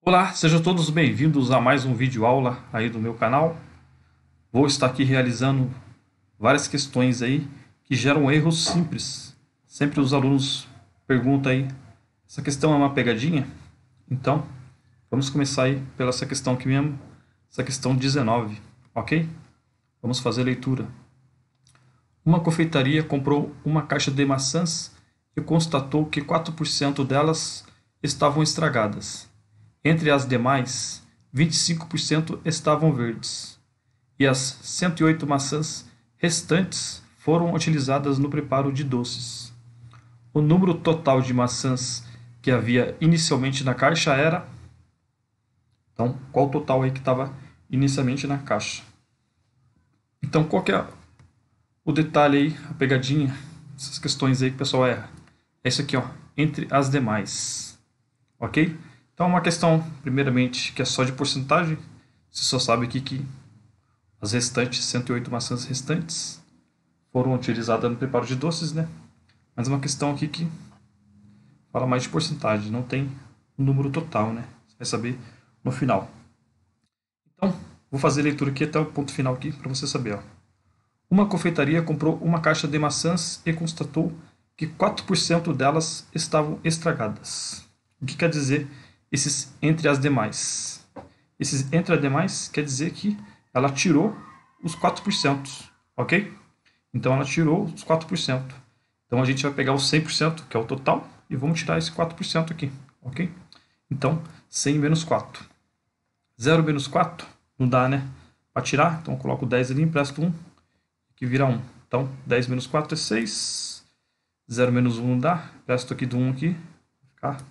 Olá, sejam todos bem-vindos a mais um vídeo aula aí do meu canal. Vou estar aqui realizando várias questões aí que geram erros simples. Sempre os alunos perguntam aí, essa questão é uma pegadinha? Então, vamos começar aí pela essa questão aqui mesmo, essa questão 19, ok? Vamos fazer a leitura. Uma confeitaria comprou uma caixa de maçãs e constatou que 4% delas estavam estragadas. Entre as demais, 25% estavam verdes, e as 108 maçãs restantes foram utilizadas no preparo de doces. O número total de maçãs que havia inicialmente na caixa era. Então, qual o total aí que estava inicialmente na caixa? Então, qual que é o detalhe aí, a pegadinha, essas questões aí que o pessoal erra? É isso aqui, ó, entre as demais. Ok? Então é uma questão, primeiramente, que é só de porcentagem. Você só sabe aqui que as restantes, 108 maçãs restantes, foram utilizadas no preparo de doces, né? Mas é uma questão aqui que fala mais de porcentagem, não tem um número total, né? Você vai saber no final. Então, vou fazer a leitura aqui até o ponto final aqui para você saber, ó. Uma confeitaria comprou uma caixa de maçãs e constatou que 4% delas estavam estragadas. O que quer dizer esses entre as demais. Esses entre as demais quer dizer que ela tirou os 4%, ok? Então ela tirou os 4%. Então a gente vai pegar o 100%, que é o total, e vamos tirar esse 4% aqui, ok? Então, 100 menos 4. 0 menos 4 não dá, né? Para tirar, então eu coloco 10 ali, empresto 1, que vira 1. Então, 10 menos 4 é 6. 0 menos 1 não dá. Empresto aqui do 1 aqui, vai ficar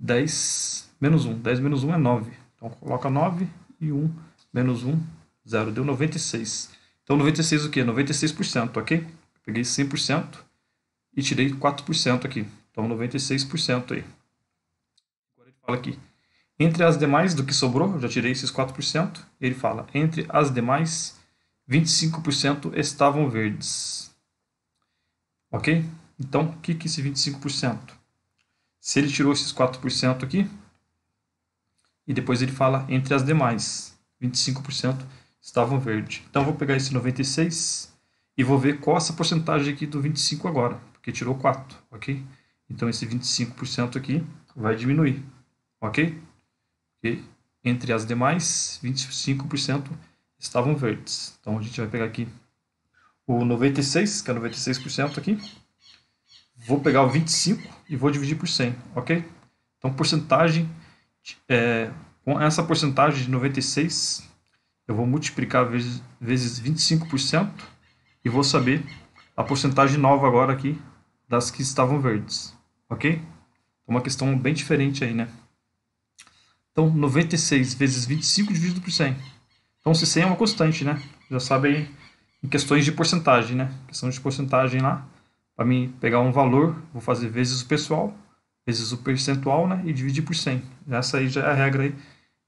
10 menos 1. 10 menos 1 é 9. Então coloca 9 e 1 menos 1, 0. Deu 96. Então 96 o quê? 96%, ok? Peguei 100% e tirei 4% aqui. Então 96% aí. Agora ele fala aqui. Entre as demais do que sobrou, já tirei esses 4%. Ele fala, entre as demais, 25% estavam verdes. Ok? Então, o que, que esse 25%? Se ele tirou esses 4% aqui, e depois ele fala entre as demais, 25% estavam verde. Então vou pegar esse 96 e vou ver qual essa porcentagem aqui do 25 agora, porque tirou 4, ok? Então esse 25% aqui vai diminuir, ok? E entre as demais, 25% estavam verdes. Então a gente vai pegar aqui o 96, que é 96% aqui, vou pegar o 25 e vou dividir por 100, ok? Então, porcentagem, é, com essa porcentagem de 96, eu vou multiplicar vezes, vezes 25% e vou saber a porcentagem nova agora aqui das que estavam verdes, ok? Então, uma questão bem diferente aí, né? Então, 96 vezes 25 dividido por 100. Então, se 100 é uma constante, né? Já sabe aí em questões de porcentagem, né? Questão de porcentagem lá. Para mim pegar um valor, vou fazer vezes o pessoal, vezes o percentual, né? E dividir por 100. Essa aí já é a regra aí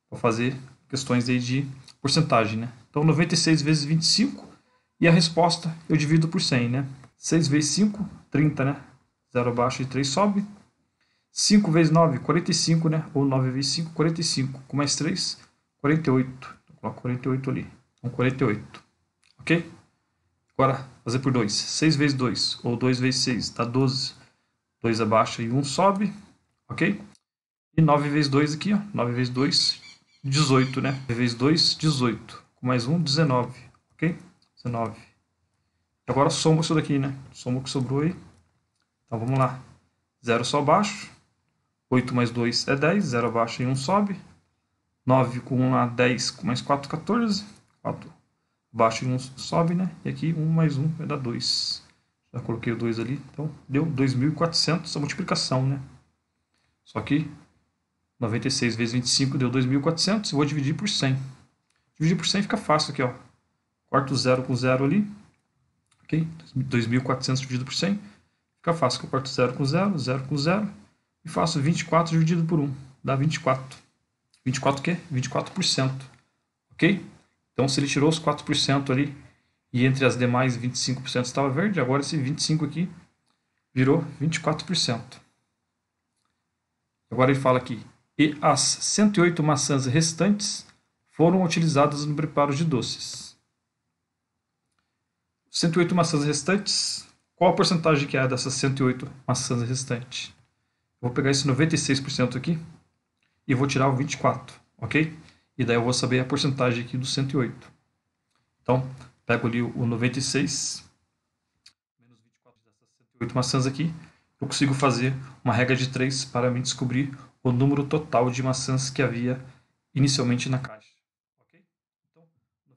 para fazer questões aí de porcentagem, né? Então 96 vezes 25 e a resposta eu divido por 100, né? 6 vezes 5, 30, né? 0 abaixo e 3 sobe. 5 vezes 9, 45, né? Ou 9 vezes 5, 45. Com mais 3, 48. Então, coloco 48 ali. Então, 48. Ok? Agora, fazer por 2. 6 vezes 2, ou 2 vezes 6, dá 12. 2 abaixa e 1 um sobe, ok? E 9 vezes 2 aqui, ó. 9 vezes 2, 18, né? 9 vezes 2, 18. Com mais 1, um, 19, ok? 19. agora soma isso daqui, né? Soma o que sobrou aí. Então vamos lá. 0 só abaixo. 8 mais 2 é 10, 0 abaixa e 1 um sobe. 9 com 1 lá, 10, com mais 4, 14. 4, baixo de 1, sobe, né? E aqui 1 mais 1 vai dar 2. Já coloquei o 2 ali, então deu 2.400 a multiplicação, né? Só que 96 vezes 25 deu 2.400, vou dividir por 100. Dividir por 100 fica fácil aqui, ó. Corto o zero com 0 ali, ok? 2.400 dividido por 100, fica fácil, que eu corto 0 com 0, 0 com 0, e faço 24 dividido por 1, dá 24. 24 o quê? 24%, ok? Então, se ele tirou os 4% ali e entre as demais 25% estava verde, agora esse 25% aqui virou 24%. Agora ele fala aqui, e as 108 maçãs restantes foram utilizadas no preparo de doces. 108 maçãs restantes, qual a porcentagem que é dessas 108 maçãs restantes? Vou pegar esse 96% aqui e vou tirar o 24, ok? E daí eu vou saber a porcentagem aqui do 108. Então, pego ali o 96, menos 24 dessas 108 maçãs aqui, eu consigo fazer uma regra de 3 para me descobrir o número total de maçãs que havia inicialmente na caixa. Ok? Então,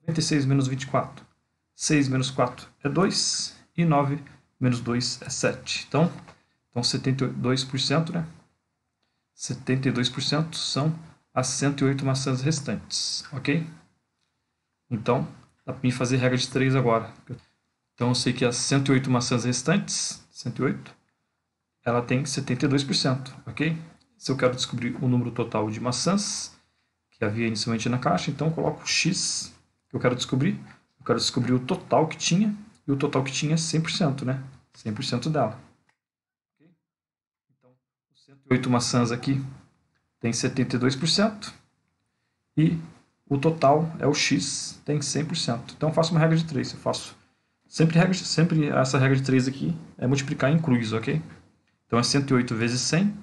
96 menos 24, 6 menos 4 é 2, e 9 menos 2 é 7. Então, então 72%, né? 72% são as 108 maçãs restantes, ok? Então, dá para mim fazer regra de 3 agora. Então, eu sei que as 108 maçãs restantes, 108, ela tem 72%, ok? Se eu quero descobrir o número total de maçãs que havia inicialmente na caixa, então eu coloco x que eu quero descobrir. Eu quero descobrir o total que tinha, e o total que tinha é 100%, né? 100% dela. Então, 108 maçãs aqui tem 72%, e o total é o x, tem 100%. Então eu faço uma regra de 3, eu faço sempre, regra, sempre essa regra de 3 aqui é multiplicar em cruz, ok? Então é 108 vezes 100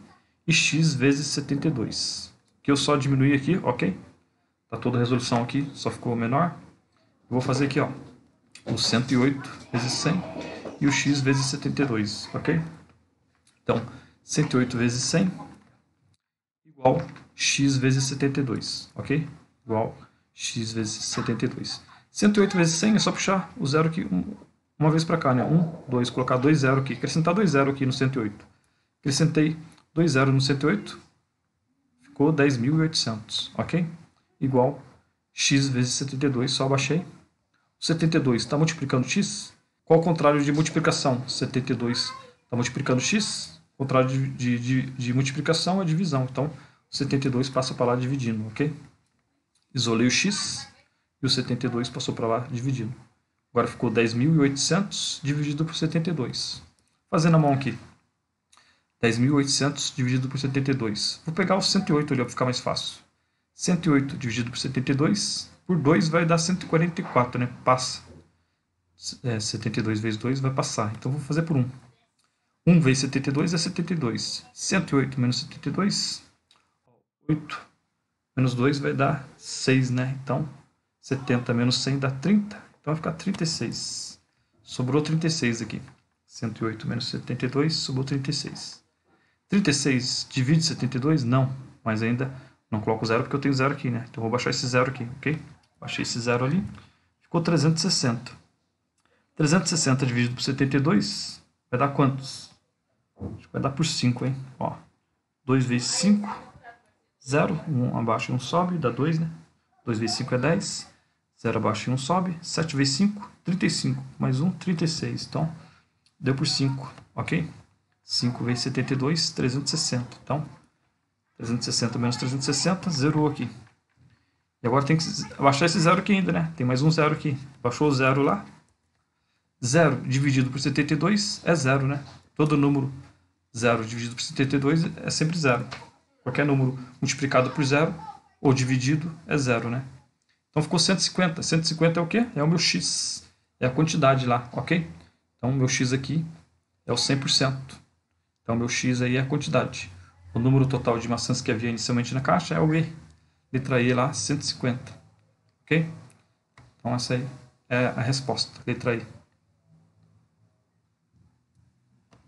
e x vezes 72, que eu só diminuí aqui, ok? Tá toda a resolução aqui, só ficou menor. Eu vou fazer aqui, ó, o 108 vezes 100 e o x vezes 72, ok? Então, 108 vezes 100 igual x vezes 72, ok? Igual x vezes 72. 108 vezes 100 é só puxar o zero aqui um, uma vez para cá, né? 1, 2, colocar 2 zero aqui, acrescentar 2 zero aqui no 108. Acrescentei 2 zero no 108, ficou 10.800, ok? Igual x vezes 72, só abaixei. 72 está multiplicando x? Qual o contrário de multiplicação? 72 está multiplicando x? O contrário de, de, de, de multiplicação é divisão. Então, 72 passa para lá dividindo, ok? Isolei o x e o 72 passou para lá dividindo. Agora ficou 10.800 dividido por 72. Fazendo a mão aqui. 10.800 dividido por 72. Vou pegar o 108 ali para ficar mais fácil. 108 dividido por 72 por 2 vai dar 144, né? Passa. É, 72 vezes 2 vai passar. Então vou fazer por 1. 1 vezes 72 é 72. 108 menos 72 8. Menos 2 vai dar 6, né? Então, 70 menos 100 dá 30. Então vai ficar 36. Sobrou 36 aqui. 108 menos 72, sobrou 36. 36 divide 72? Não. Mas ainda não coloco zero porque eu tenho zero aqui, né? Então vou baixar esse zero aqui, ok? Baixei esse zero ali. Ficou 360. 360 dividido por 72 vai dar quantos? Acho que vai dar por 5, hein? Ó, 2 vezes 5 0, 1 abaixo e 1 sobe, dá 2, né? 2 vezes 5 é 10, 0 abaixo e 1 sobe, 7 vezes 5, 35, mais 1, 36, então deu por 5, ok? 5 vezes 72, 360, então 360 menos 360, zerou aqui. E agora tem que abaixar esse zero aqui ainda, né? Tem mais um zero aqui. Baixou o zero lá. Zero dividido por 72 é zero, né? Todo número zero dividido por 72 é sempre zero. Qualquer número multiplicado por zero ou dividido é zero, né? Então ficou 150. 150 é o quê? É o meu x. É a quantidade lá, ok? Então meu x aqui é o 100%. Então meu x aí é a quantidade. O número total de maçãs que havia inicialmente na caixa é o E. Letra E lá, 150. Ok? Então essa aí é a resposta. Letra E.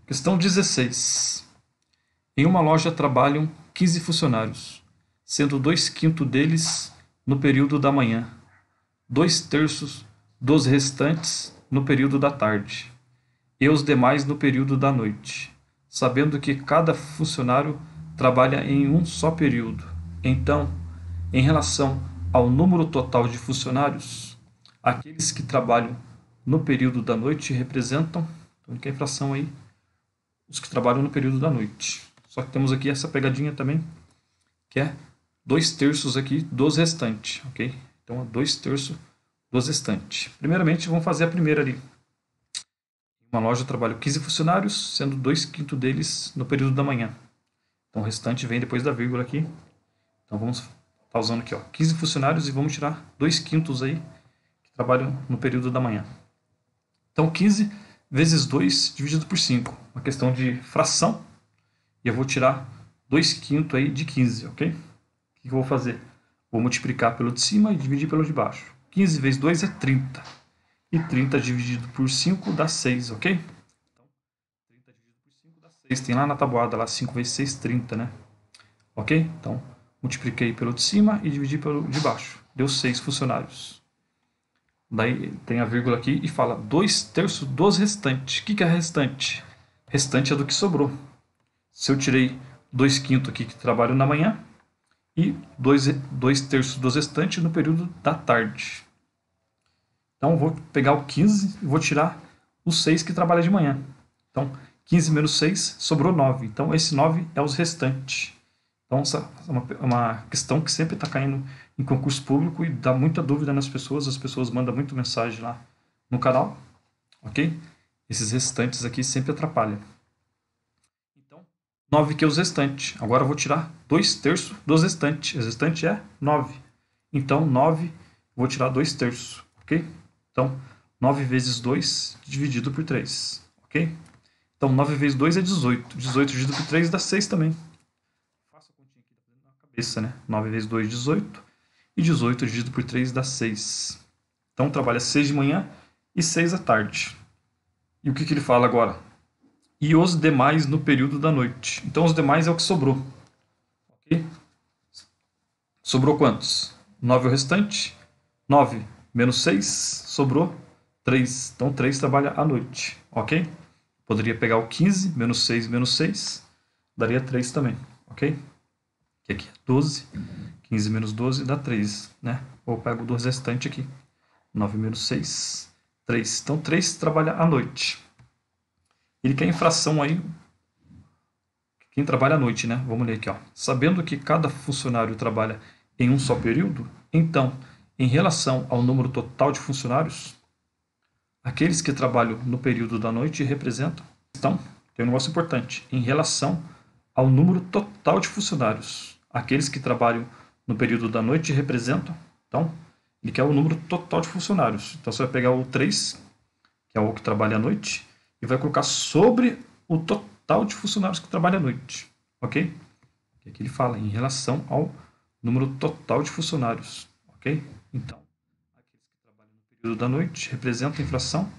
Questão 16. Em uma loja trabalham 15 funcionários, sendo dois quintos deles no período da manhã, dois terços dos restantes no período da tarde e os demais no período da noite, sabendo que cada funcionário trabalha em um só período. Então, em relação ao número total de funcionários, aqueles que trabalham no período da noite representam, então, que é a infração aí, os que trabalham no período da noite. Só que temos aqui essa pegadinha também, que é 2 terços aqui dos restantes, ok? Então, 2 é terços dos restantes. Primeiramente, vamos fazer a primeira ali. Uma loja trabalha 15 funcionários, sendo 2 quintos deles no período da manhã. Então, o restante vem depois da vírgula aqui. Então, vamos tá usando aqui, ó, 15 funcionários e vamos tirar 2 quintos aí que trabalham no período da manhã. Então, 15 vezes 2 dividido por 5. Uma questão de fração e eu vou tirar 2 quintos aí de 15, ok? O que, que eu vou fazer? Vou multiplicar pelo de cima e dividir pelo de baixo. 15 vezes 2 é 30. E 30 dividido por 5 dá 6, ok? Então, 30 dividido por 5 dá 6. Tem lá na tabuada, lá 5 vezes 6, 30, né? Ok? Então, multipliquei pelo de cima e dividi pelo de baixo. Deu 6 funcionários. Daí tem a vírgula aqui e fala 2 terços dos restantes. O que, que é restante? Restante é do que sobrou. Se eu tirei dois quintos aqui que trabalho na manhã e dois, dois terços dos restantes no período da tarde. Então, vou pegar o 15 e vou tirar os 6 que trabalha de manhã. Então, 15 menos 6, sobrou 9. Então, esse 9 é os restantes. Então, essa é uma, é uma questão que sempre está caindo em concurso público e dá muita dúvida nas pessoas. As pessoas mandam muito mensagem lá no canal, ok? Esses restantes aqui sempre atrapalham. 9 que é os restantes. Agora eu vou tirar 2 terços dos restantes. Os restantes é 9. Então, 9, vou tirar 2 terços, ok? Então, 9 vezes 2 dividido por 3, ok? Então, 9 vezes 2 é 18. 18 dividido por 3 dá 6 também. Faço a continha aqui tá na cabeça, né? 9 vezes 2, é 18. E 18 dividido por 3 dá 6. Então, trabalha 6 de manhã e 6 à tarde. E o que, que ele fala agora? e os demais no período da noite. Então, os demais é o que sobrou. Okay? Sobrou quantos? 9 o restante. 9 menos 6, sobrou 3. Então, 3 trabalha à noite, ok? Poderia pegar o 15, menos 6, menos 6, daria 3 também, ok? Que aqui é 12, 15 menos 12 dá 3, né? Ou pego o 2 restante aqui, 9 menos 6, 3. Então, 3 trabalha à noite. Ele quer infração aí. Quem trabalha à noite, né? Vamos ler aqui, ó. Sabendo que cada funcionário trabalha em um só período, então, em relação ao número total de funcionários, aqueles que trabalham no período da noite representam. Então, tem um negócio importante. Em relação ao número total de funcionários, aqueles que trabalham no período da noite representam. Então, ele quer o número total de funcionários. Então, você vai pegar o 3, que é o que trabalha à noite, e vai colocar sobre o total de funcionários que trabalham à noite, ok? Aqui ele fala em relação ao número total de funcionários, ok? Então, aqueles que trabalham no período da noite representam a inflação.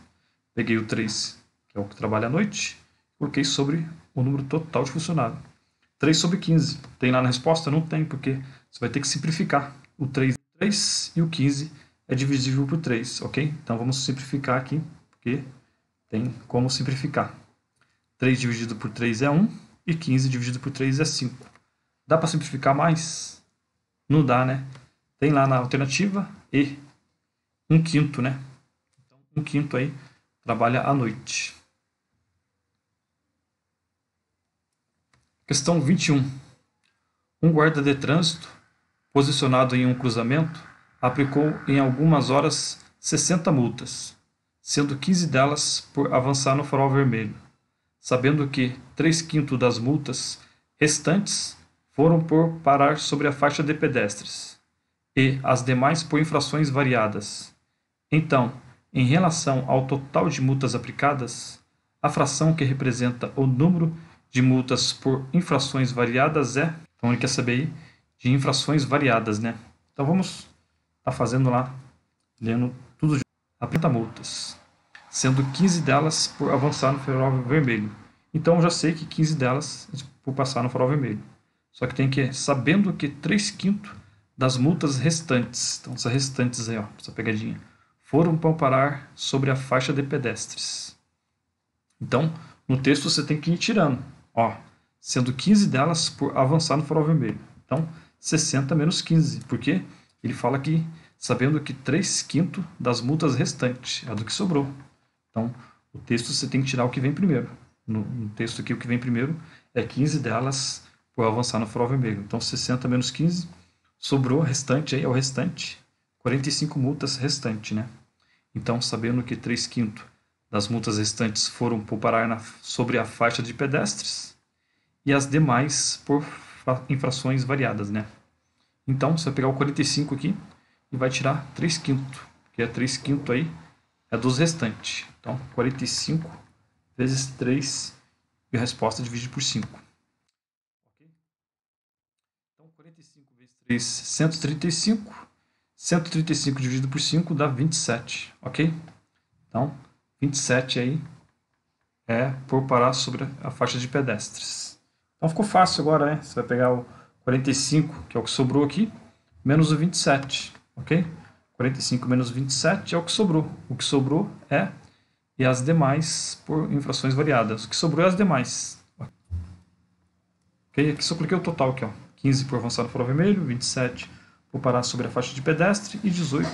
Peguei o 3, que é o que trabalha à noite, coloquei sobre o número total de funcionários. 3 sobre 15. Tem lá na resposta? Não tem, porque você vai ter que simplificar. O 3, 3 e o 15 é divisível por 3, ok? Então vamos simplificar aqui, porque tem como simplificar. 3 dividido por 3 é 1 e 15 dividido por 3 é 5. Dá para simplificar mais? Não dá, né? Tem lá na alternativa E. 1 quinto, né? Então, 1 quinto aí trabalha à noite. Questão 21. Um guarda de trânsito, posicionado em um cruzamento, aplicou em algumas horas 60 multas sendo 15 delas por avançar no farol vermelho, sabendo que 3 quintos das multas restantes foram por parar sobre a faixa de pedestres, e as demais por infrações variadas. Então, em relação ao total de multas aplicadas, a fração que representa o número de multas por infrações variadas é. Então ele quer saber aí de infrações variadas, né? Então vamos tá fazendo lá, lendo 30 multas, sendo 15 delas por avançar no farol vermelho. Então eu já sei que 15 delas é por passar no farol vermelho. Só que tem que, sabendo que 3 quintos das multas restantes, então essas restantes aí, ó, essa pegadinha, foram para parar sobre a faixa de pedestres. Então, no texto você tem que ir tirando, ó, sendo 15 delas por avançar no farol vermelho. Então, 60 menos 15, porque ele fala que sabendo que 3 quintos das multas restantes, é do que sobrou. Então, o texto você tem que tirar o que vem primeiro. No, no texto aqui, o que vem primeiro é 15 delas por avançar no farol vermelho. Então, 60 menos 15, sobrou restante aí, é o restante, 45 multas restante, né? Então, sabendo que 3 quintos das multas restantes foram por parar na, sobre a faixa de pedestres e as demais por infrações variadas, né? Então, você vai pegar o 45 aqui, e vai tirar 3 quintos, que é 3 quintos aí, é dos restantes. Então, 45 vezes 3 e a resposta divide por 5. Então, 45 vezes 3, 135. 135 dividido por 5 dá 27, ok? Então, 27 aí é por parar sobre a faixa de pedestres. Então ficou fácil agora, né? Você vai pegar o 45, que é o que sobrou aqui, menos o 27 ok? 45 menos 27 é o que sobrou. O que sobrou é e as demais por infrações variadas. O que sobrou é as demais. Ok? Aqui só cliquei o total aqui, ó. 15 por avançado para o vermelho, 27 por parar sobre a faixa de pedestre e 18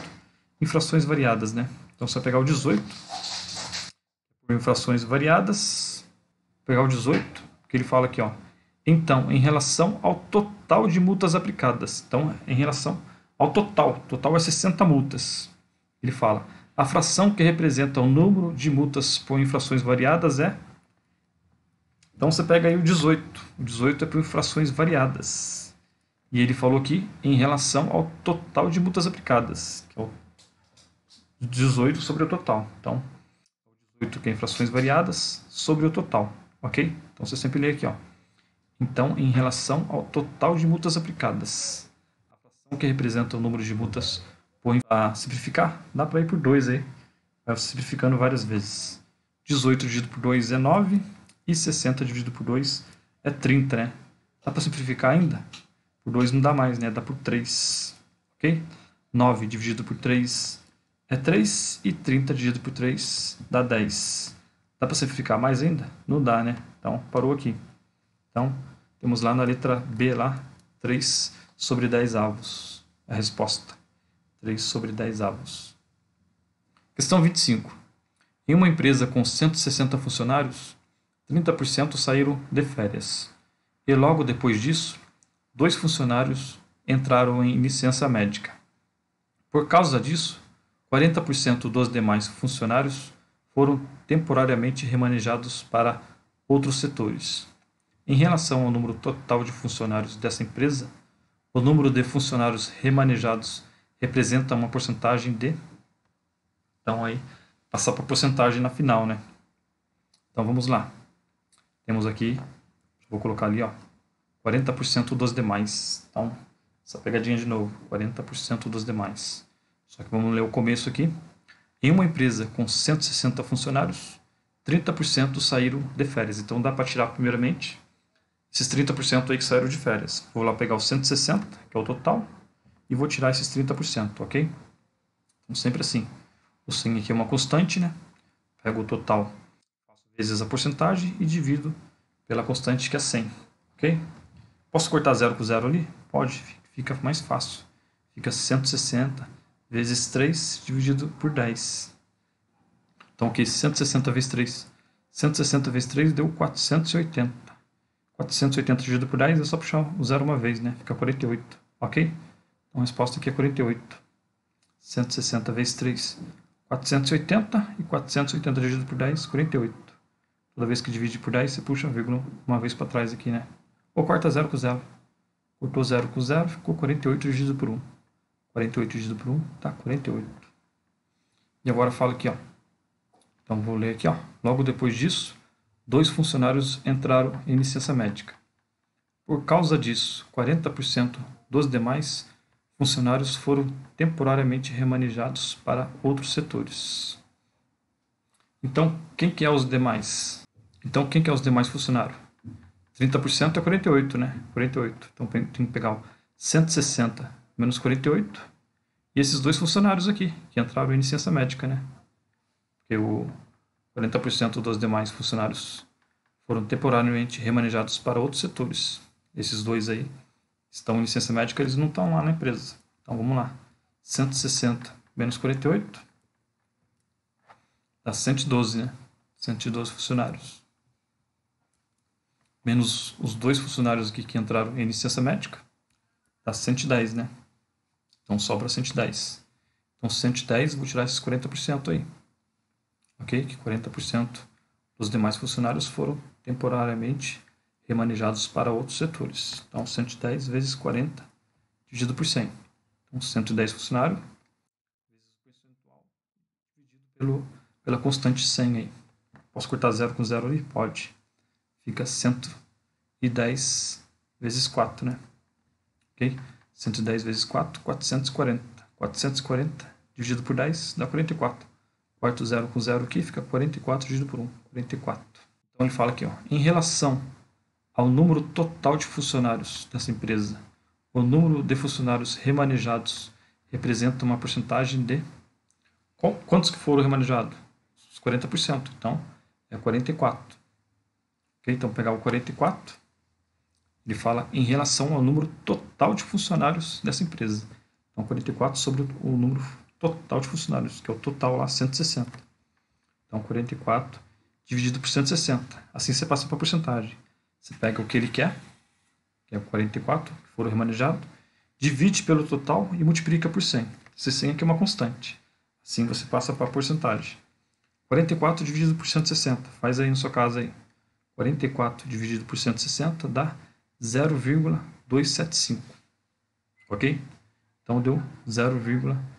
infrações variadas, né? Então você vai pegar o 18 por infrações variadas, pegar o 18, que ele fala aqui, ó. Então, em relação ao total de multas aplicadas. Então, em relação ao total. Total é 60 multas. Ele fala: a fração que representa o número de multas por infrações variadas é. Então você pega aí o 18. O 18 é por infrações variadas. E ele falou aqui em relação ao total de multas aplicadas, que é o 18 sobre o total. Então, 18 que é infrações variadas sobre o total, ok? Então você sempre lê aqui, ó. Então, em relação ao total de multas aplicadas que representa o número de multas põe a simplificar, dá para ir por 2 aí, vai simplificando várias vezes. 18 dividido por 2 é 9 e 60 dividido por 2 é 30, né? Dá para simplificar ainda? Por 2 não dá mais, né? Dá por 3, ok? 9 dividido por 3 é 3 e 30 dividido por 3 dá 10. Dá para simplificar mais ainda? Não dá, né? Então, parou aqui. Então, temos lá na letra B lá, 3 sobre 10 avos. A resposta: 3 sobre 10 avos. Questão 25. Em uma empresa com 160 funcionários, 30% saíram de férias. E logo depois disso, dois funcionários entraram em licença médica. Por causa disso, 40% dos demais funcionários foram temporariamente remanejados para outros setores. Em relação ao número total de funcionários dessa empresa, o número de funcionários remanejados representa uma porcentagem de. Então, aí, passar para porcentagem na final, né? Então, vamos lá. Temos aqui, vou colocar ali, ó, 40% dos demais. Então, essa pegadinha de novo, 40% dos demais. Só que vamos ler o começo aqui. Em uma empresa com 160 funcionários, 30% saíram de férias. Então, dá para tirar primeiramente esses 30% aí que saíram de férias. Vou lá pegar os 160, que é o total, e vou tirar esses 30%, ok? Então, sempre assim. O sem aqui é uma constante, né? Pego o total, faço vezes a porcentagem e divido pela constante que é 100, ok? Posso cortar zero com zero ali? Pode, fica mais fácil. Fica 160 vezes 3 dividido por 10. Então, aqui, 160 vezes 3. 160 vezes 3 deu 480. 480 dividido por 10 é só puxar o zero uma vez, né? Fica 48, ok? Então a resposta aqui é 48. 160 vezes 3, 480 e 480 dividido por 10, 48. Toda vez que divide por 10, você puxa a vírgula uma vez para trás aqui, né? Ou corta zero com zero. Cortou zero com zero, ficou 48 dividido por 1. 48 dividido por 1, tá? 48. E agora fala aqui, ó. Então vou ler aqui, ó. Logo depois disso, dois funcionários entraram em licença médica. Por causa disso, 40% dos demais funcionários foram temporariamente remanejados para outros setores. Então, quem que é os demais? Então, quem que é os demais funcionários? 30% é 48, né? 48. Então, tem que pegar 160 menos 48 e esses dois funcionários aqui, que entraram em licença médica, né? Porque o 40% dos demais funcionários foram temporariamente remanejados para outros setores. Esses dois aí estão em licença médica, eles não estão lá na empresa. Então vamos lá. 160 menos 48 dá 112, né? 112 funcionários. Menos os dois funcionários aqui que entraram em licença médica, dá 110, né? Então sobra 110. Então 110, vou tirar esses 40% aí ok? Que 40% dos demais funcionários foram temporariamente remanejados para outros setores. Então, 110 vezes 40 dividido por 100. Então, 110 funcionários vezes o percentual dividido pelo, pela constante 100 aí. Posso cortar zero com zero ali? Pode. Fica 110 vezes 4, né? Ok? 110 vezes 4, 440. 440 dividido por 10 dá 44. Corta o com 0 aqui, fica 44 dividido por 1, 44. Então ele fala aqui, ó, em relação ao número total de funcionários dessa empresa, o número de funcionários remanejados representa uma porcentagem de quantos que foram remanejados? Os 40%. Então, é 44. Okay? Então, pegar o 44, ele fala em relação ao número total de funcionários dessa empresa. Então, 44 sobre o número total de funcionários, que é o total lá, 160. Então, 44 dividido por 160. Assim você passa para a porcentagem. Você pega o que ele quer, que é o 44, que foram remanejados, divide pelo total e multiplica por 100. Esse 100 aqui é uma constante. Assim você passa para a porcentagem. 44 dividido por 160, faz aí no seu caso aí. 44 dividido por 160 dá 0,275. Ok? Então deu 0,275.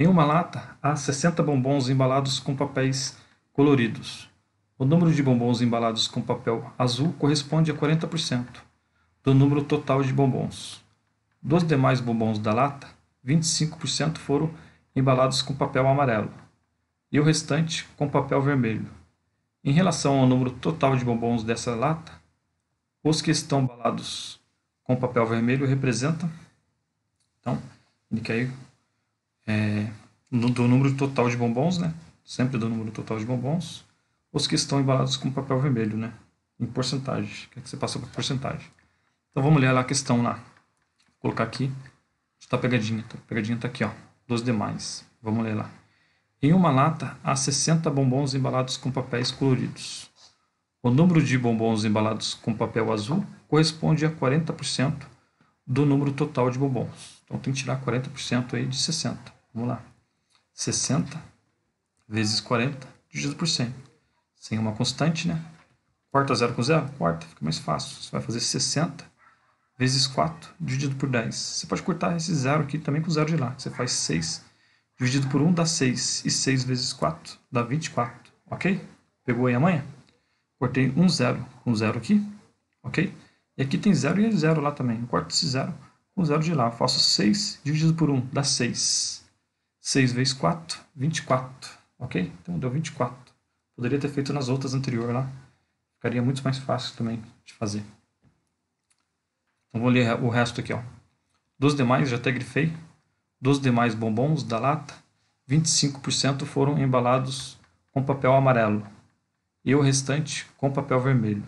Em uma lata, há 60 bombons embalados com papéis coloridos. O número de bombons embalados com papel azul corresponde a 40% do número total de bombons. Dos demais bombons da lata, 25% foram embalados com papel amarelo e o restante com papel vermelho. Em relação ao número total de bombons dessa lata, os que estão embalados com papel vermelho representam. Então, indica aí é, do número total de bombons, né? Sempre do número total de bombons, os que estão embalados com papel vermelho, né? Em porcentagem. O que, é você passa por porcentagem? Então vamos ler lá a questão lá. Vou colocar aqui. Está pegadinha. A tá? pegadinha está aqui, ó. Dos demais. Vamos ler lá. Em uma lata há 60 bombons embalados com papéis coloridos. O número de bombons embalados com papel azul corresponde a 40% do número total de bombons. Então tem que tirar 40% aí de 60. Vamos lá. 60 vezes 40 dividido por 100. Sem uma constante, né? Corta zero com zero? Corta, fica mais fácil. Você vai fazer 60 vezes 4 dividido por 10. Você pode cortar esse zero aqui também com zero de lá. Você faz 6 dividido por 1 dá 6. E 6 vezes 4 dá 24. Ok? Pegou aí a manha? Cortei um zero com zero aqui. Ok? E aqui tem zero e zero lá também. Eu corto esse zero com zero de lá. Eu faço 6 dividido por 1 dá 6. 6 vezes 4, 24. Ok? Então deu 24. Poderia ter feito nas outras anterior lá. Ficaria muito mais fácil também de fazer. Então vou ler o resto aqui. Ó. Dos demais, já até grifei. Dos demais bombons da lata, 25% foram embalados com papel amarelo e o restante com papel vermelho.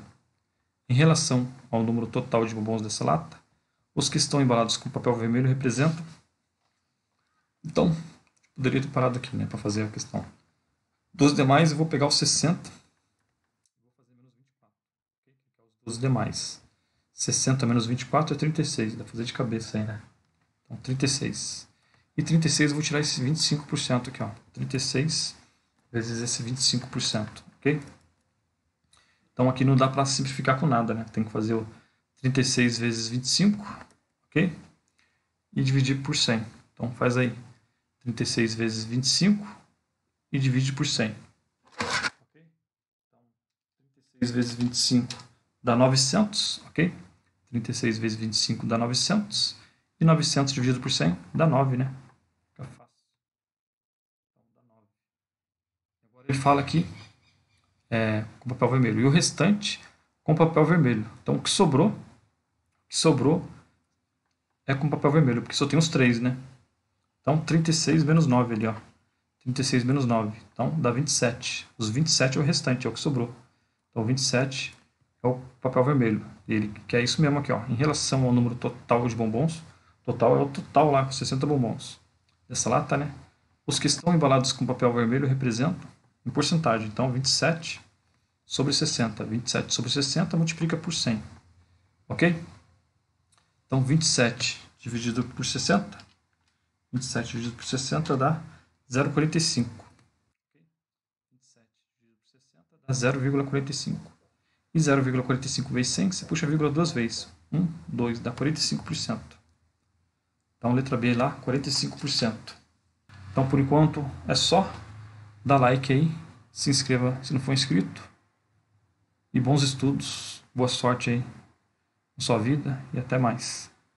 Em relação ao número total de bombons dessa lata, os que estão embalados com papel vermelho representam. Então, poderia ter parado aqui, né, para fazer a questão. Dos demais, eu vou pegar os 60. Vou fazer menos 24. É os demais. 60 menos 24 é 36. Dá pra fazer de cabeça aí, né? Então, 36. E 36 eu vou tirar esse 25% aqui, ó. 36 vezes esse 25%, ok? Então, aqui não dá para simplificar com nada, né? Tem que fazer o 36 vezes 25, ok? E dividir por 100. Então, faz aí. 36 vezes 25 e divide por 100. Okay? Então, 36 vezes 25 dá 900, ok? 36 vezes 25 dá 900. E 900 dividido por 100 dá 9, né? Fica fácil. Então, dá 9. Agora ele fala aqui é, com papel vermelho. E o restante com papel vermelho. Então, o que sobrou, o que sobrou é com papel vermelho, porque só tem os três, né? Então, 36 menos 9 ali, ó. 36 menos 9. Então, dá 27. Os 27 é o restante, é o que sobrou. Então, 27 é o papel vermelho. Ele é isso mesmo aqui, ó. Em relação ao número total de bombons, total é o total lá, com 60 bombons. Essa lata, né? Os que estão embalados com papel vermelho representam em porcentagem. Então, 27 sobre 60. 27 sobre 60 multiplica por 100. Ok? Então, 27 dividido por 60 27 dividido por 60 dá 0,45. 27 dividido por 60 dá 0,45. E 0,45 vezes 100, você puxa a vírgula duas vezes. 1, 2, dá 45%. Então, letra B lá, 45%. Então, por enquanto, é só. Dá like aí, se inscreva se não for inscrito. E bons estudos, boa sorte aí na sua vida e até mais.